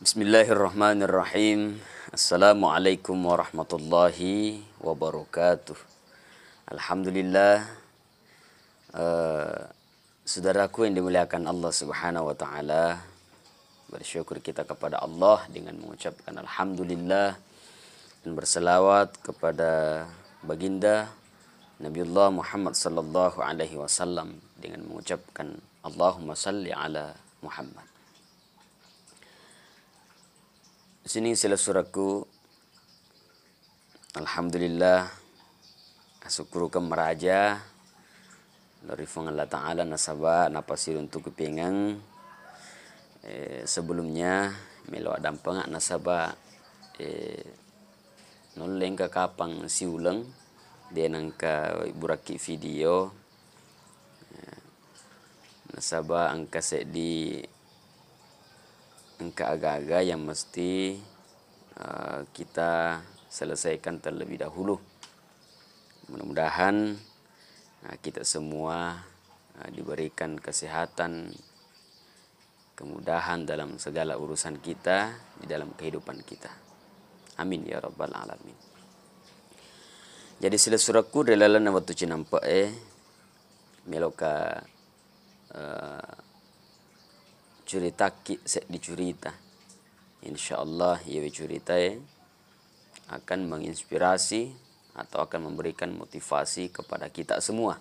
Bismillahirrahmanirrahim. Assalamualaikum warahmatullahi wabarakatuh. Alhamdulillah. Uh, saudaraku yang dimuliakan Allah Subhanahu wa taala, bersyukur kita kepada Allah dengan mengucapkan alhamdulillah dan berselawat kepada baginda Nabiullah Muhammad sallallahu alaihi wasallam dengan mengucapkan Allahumma salli ala Muhammad. Sini sini suraku, Alhamdulillah Syukuru kemeraja Lorifung Allah Ta'ala nasabah napasir untuk kepingan eh, Sebelumnya Melo adam pengak nasabah eh, Noleng ke kapang siuleng Dia nangka buraki video eh, Nasabah angka sedi angka agak-agak yang mesti eh, kita selesaikan terlebih dahulu. Mudah-mudahan eh, kita semua eh, diberikan kesehatan, kemudahan dalam segala urusan kita di dalam kehidupan kita. Amin ya rabbal alamin. Jadi sila suraku relala na watu cinampa e meloka uh, cerita ki se dicurita insya Allah ya curita ya akan menginspirasi atau akan memberikan motivasi kepada kita semua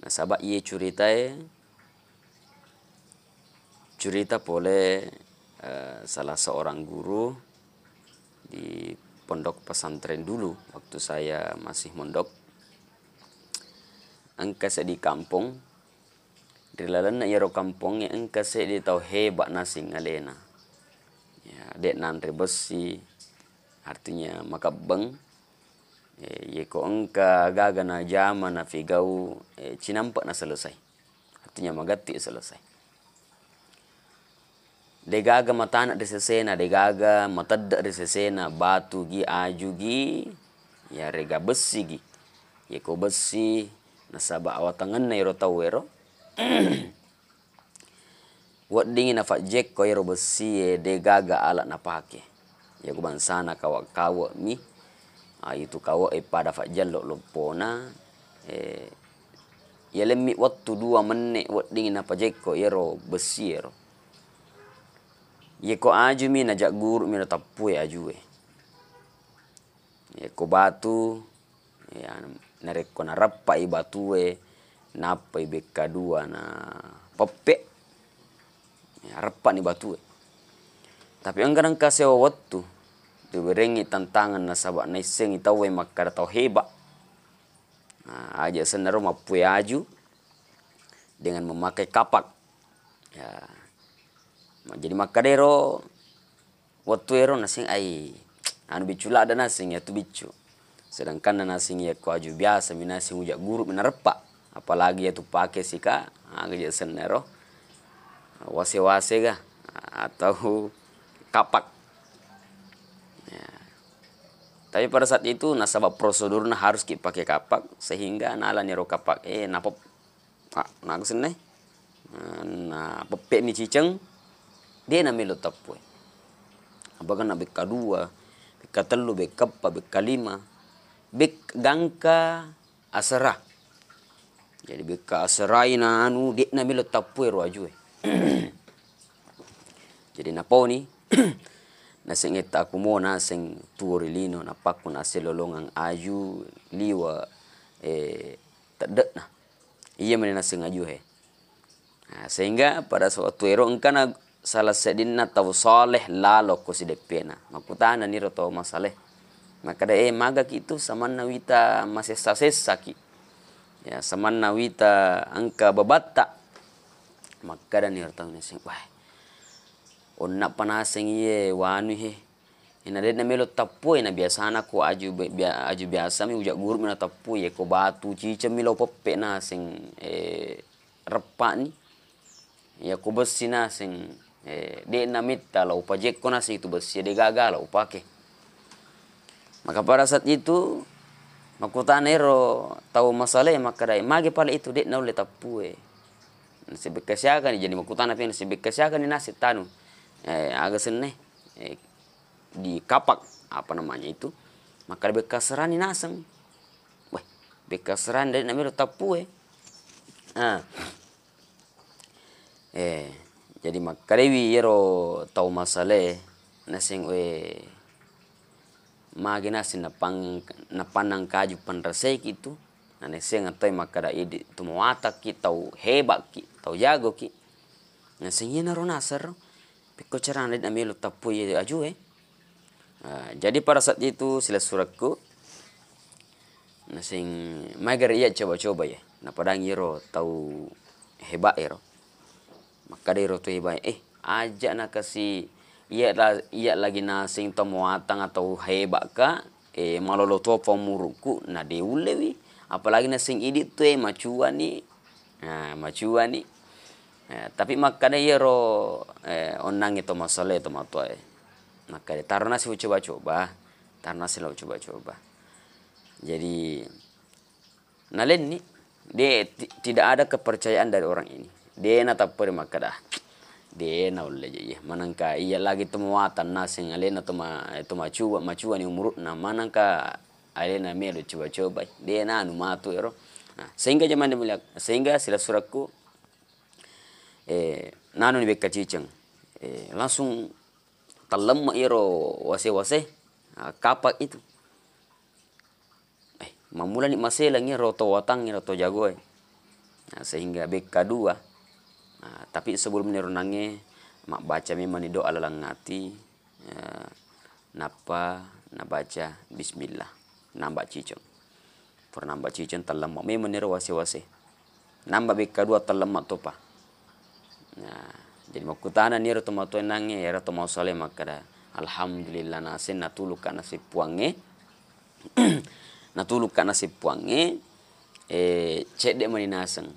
nah sahabat ye cerita ya eh, cerita boleh eh, salah seorang guru di pondok pesantren dulu waktu saya masih mondok angka di kampung rilalan na yaro kampong yang engka se di tau heba nasing alena ya dek nan besi artinya makabeng ya, ye ko engka gaga na jama na figau e, ya, cinampak na selesai artinya magati selesai degaga matanak di sesena degaga mata di sesena batu gi aju gi ya rega besi gi ye ko besi nasaba awatangan na yaro tau wero waɗɗigi nafa jekko yerobo siye eh, de gaga ala napake eh. ya ban sana kawa kawa mi ah, itu kawa e eh, pada fa jallo loppona e yelemmi wattu duwa manne waɗɗigi nafa jekko yero besiyero yeko ajumi na ya, jaguru ya, mi no tappue ajuwe yeko ya, batu ya, na rekko na rappa e batuwe napai BK dua na pepe ya, repa ni batu e. tapi yang kadang kasih waktu tu berengi tantangan na sabak na iseng itau e maka tau heba nah, aja senaru mapu aju dengan memakai kapak ya jadi makadero waktu ero nasing ai anu bicula ada nasing ya tu bicu sedangkan nasing ya kuaju biasa minasing ujak guru repa apalagi ya tupake sika aga ah, senero wase-wase ga atau kapak ya. tapi pada saat itu nasabah prosedurnya harus kita pakai kapak sehingga nala nyero kapak eh napa pak nak sini nah pepek ni ciceng dia nama lo tapu bahkan nabi kedua beka telu beka lima bek gangka asrah jadi be kasraina anu de na milo tapue ro jadi na poni na seng aku mo na seng tuori lino na paku na aju liwa eh tadak na iya mena seng ajue nah, sehingga pada suatu ero engkana salah sedina tahu soleh lalo ko si depena makutana ni roto masaleh maka da eh maga kitu sama nawita masesa sesa sakit ya saman nawita angka babatta maka dan hirtau nih sing wah onna panaseng ye wanu he ina de melo tapu ina biasa na ku aju bia, aju biasa mi ujak guru mina tapu ye ko batu cica milo pepe na sing eh, repa ni ya ko besina sing eh, de mita lo la upajek ko itu besi de gagal lo upake maka pada saat itu makutane ro tau masalah makadai mage pala itu dek naule tapue nasib kesiakan jadi makutana pin nasib kesiakan ini nasib tanu eh agak seneh eh, di kapak apa namanya itu maka bekasran ini nasem wah bekasran dari namiro tapue ah eh jadi makarewi yero tau masalah nasing weh magina si napang napanang kaju panrasai itu nane senga toy makada idi tumuata ki tau heba ki tau jago ki na sengina rona ser piko cerana dan lu tapu ye aju eh ah, jadi pada saat itu sila suratku na sing magar iya coba-coba ya napa padang iro iya tau heba iro iya maka iro iya tu heba eh ajak nakasi kasih ia lah, ia lagi nasing sing to muatang atau heba ka eh, malolo maloloto pemuruku, na deulewi apalagi nasing idit idi tu e macua ni nah, macua ni eh, tapi makanya ya ro eh, onang itu masalah itu matua eh. makanya tarna sih coba-coba tarna sih lo coba-coba jadi nalen nih dia tidak ada kepercayaan dari orang ini dia nata permakada deena walla jeye iya. mananka iyallagi tuma watanna sen alena tuma tuma cuwa macuwani umurutna mananka alena melo cuba coba deena anu matu ero nah, sehingga jamani mulia sehingga sila suratku eh, nanu ni bekka ciceng eh, langsung talamma ero wase wase kapak itu eh, mamula ni maselang iro to watang iro to jagoe sehingga bekka dua Ah, tapi sebelum meniru nange, mak baca memang ni doa lalang ngati uh, napa na baca bismillah nambah cicong per nambah cicong telam mak memang ni wasi wase nambah beka dua telam mak topa nah jadi mak kutana ni roto mak nange era roto mak sole mak alhamdulillah nasin natuluk kana si puange natuluk kana si puange eh cedek mani naseng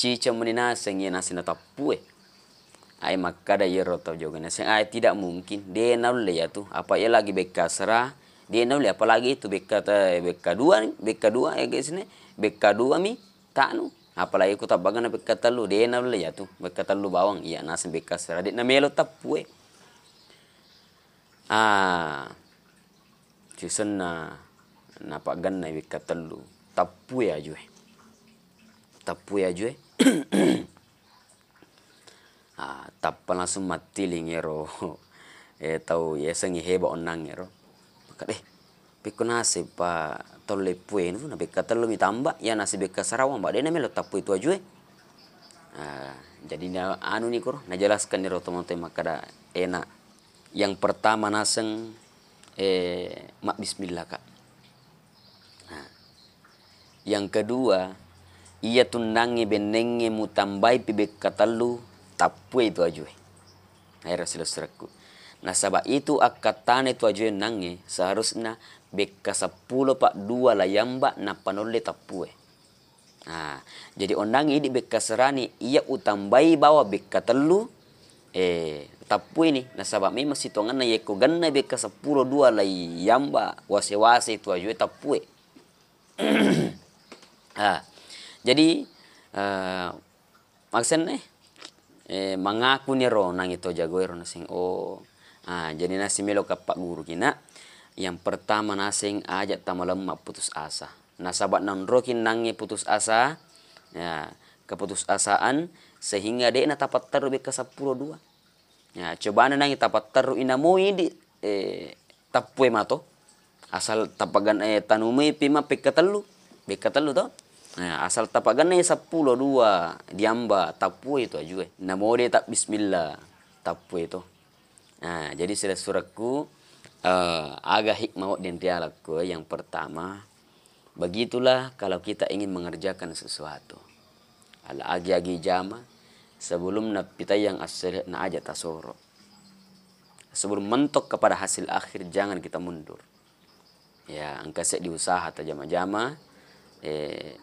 cica munina sengi na sina tapue ai makada yero tau joga na ai tidak mungkin dia naule ya tu apa ya lagi beka sera de naule apalagi itu beka ta beka dua beka dua ya guys ne beka dua mi tanu apalagi ku tabaga na beka telu de naule ya tu beka telu bawang iya nasi sen beka sera tapue ah Susun na napak na beka tapue eh. tapu ya jue tapu ya eh. Ah, tappana summa tilingero lingero, eh, tau yesangi heba onnangero maka deh pikku nasi pa tolle puen fu nabe katalo mi tamba ya nasi beka sarawang mbak dena tapu itu ajue ah, jadi na anu nih kor na jelaskan niro teman-teman maka enak yang pertama naseng eh mak bismillah kak nah, yang kedua iya tundangi benenge mutambai pibe katalu tapue itu ajue ai rasul seraku. nah sabab itu akatane tu ajue nange seharusnya beka sepuluh pak dua yamba na panole tapue Nah, jadi onang di beka serani ia utambai bawa beka telu eh tapu ini nah sabab memang sitongan na yeko ganna beka sepuluh dua yamba wase wase itu ajue tapue ah jadi uh, eh, maksudnya eh, mengaku nih ro nang itu jago ya ro oh ah jadi nasi melo kapak guru kina yang pertama nasing ajak tamalam putus asa nah sahabat nang rokin nangi putus asa ya asaan sehingga dia na tapat taruh ke sepuluh dua ya coba nangi tapat ina inamui di eh, tapue mato asal tapagan eh tanumai pima pikatelu pikatelu tuh Nah, asal tapak ganai sepuluh dua diamba tapu itu aja. Namo de tak bismillah tapu itu. Nah, jadi surat suratku uh, eh, agak hikmah dan dialogku yang pertama begitulah kalau kita ingin mengerjakan sesuatu. ala agi-agi jama sebelum napita yang asyrik na aja tasoro. Sebelum mentok kepada hasil akhir jangan kita mundur. Ya, angka diusaha tajama-jama eh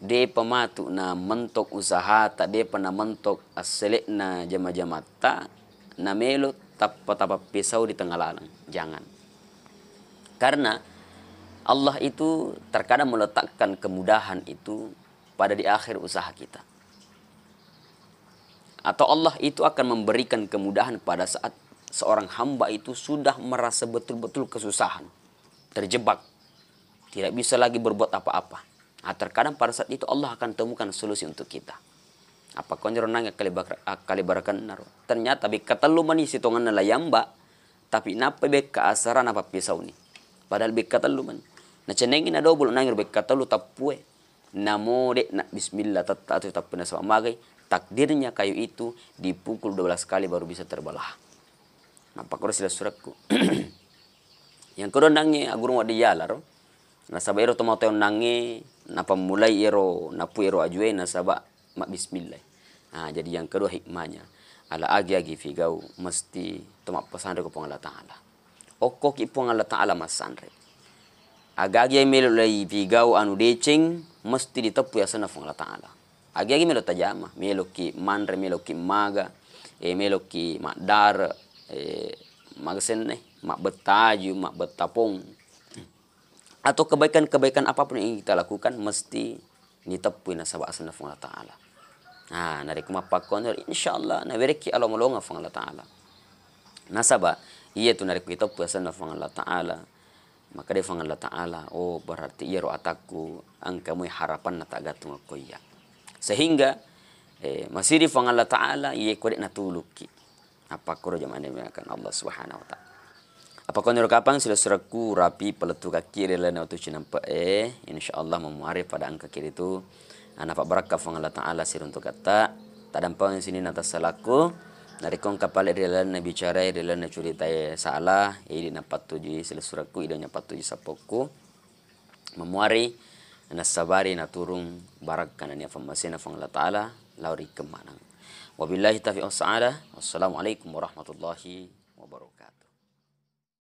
depa matu na mentok usaha ta depa na mentok aselek na jama jamata ta na melo tapa-tapa pisau di tengah lalang jangan karena Allah itu terkadang meletakkan kemudahan itu pada di akhir usaha kita atau Allah itu akan memberikan kemudahan pada saat seorang hamba itu sudah merasa betul-betul kesusahan terjebak tidak bisa lagi berbuat apa-apa Nah, terkadang pada saat itu Allah akan temukan solusi untuk kita. Apa konjero nangya ah, kali barakan naro. Ternyata bi katelu mani sitongan nala yamba. Tapi napa be keasaran apa pisau ni. Padahal be katelu mani. Nah, cenengi ada dobul nangir be katelu tapue. Namo de na bismillah tata tak tapuna sama magai. Takdirnya kayu itu dipukul 12 kali baru bisa terbelah. Napa kau sila suratku. Yang kedua nangnya agurung wadi jalar. Nah sabairo tomateo nangnya napa mulai iro napu pu iro ajue na bismillah nah, jadi yang kedua hikmahnya ala agi agi figau mesti tomak pesandre ko pangala taala okko ki pangala taala masandre agagi melo lay figau anu deceng mesti ditepu ya sana pangala taala agagi melo tajama melo ki manre melo ki maga e eh, melo ki madar e magsenne mak betaju eh, mak betapung atau kebaikan-kebaikan apapun yang kita lakukan mesti nitapui nasaba asana fung ta'ala ha nah, nari kuma pakon insyaallah na wereki alo molonga Allah, ta'ala nasaba ah, iya tu nari kita puasana fung ta'ala maka dia fung ta'ala oh berarti iya ataku angkamu harapan na tagatung aku iya sehingga eh, masih di fung ta'ala iya kodek natuluki apa koro jamaah dia Allah subhanahu wa ta'ala Apakah nyuruh kapang sila suraku rapi peletu kaki rela na cina cinampa e insyaallah memuari pada angka kiri itu anak ah, barakah fangala ta'ala untuk kata di sini nata salaku narikong kapal rela na bicara rela na curitai salah ini eh, na patuji sila suraku idonya patuji sapoku memuari na sabari na turung barakah na niya famasi na fangala ta'ala lauri kemana wabillahi taufiq wassalam wassalamualaikum warahmatullahi wabarakatuh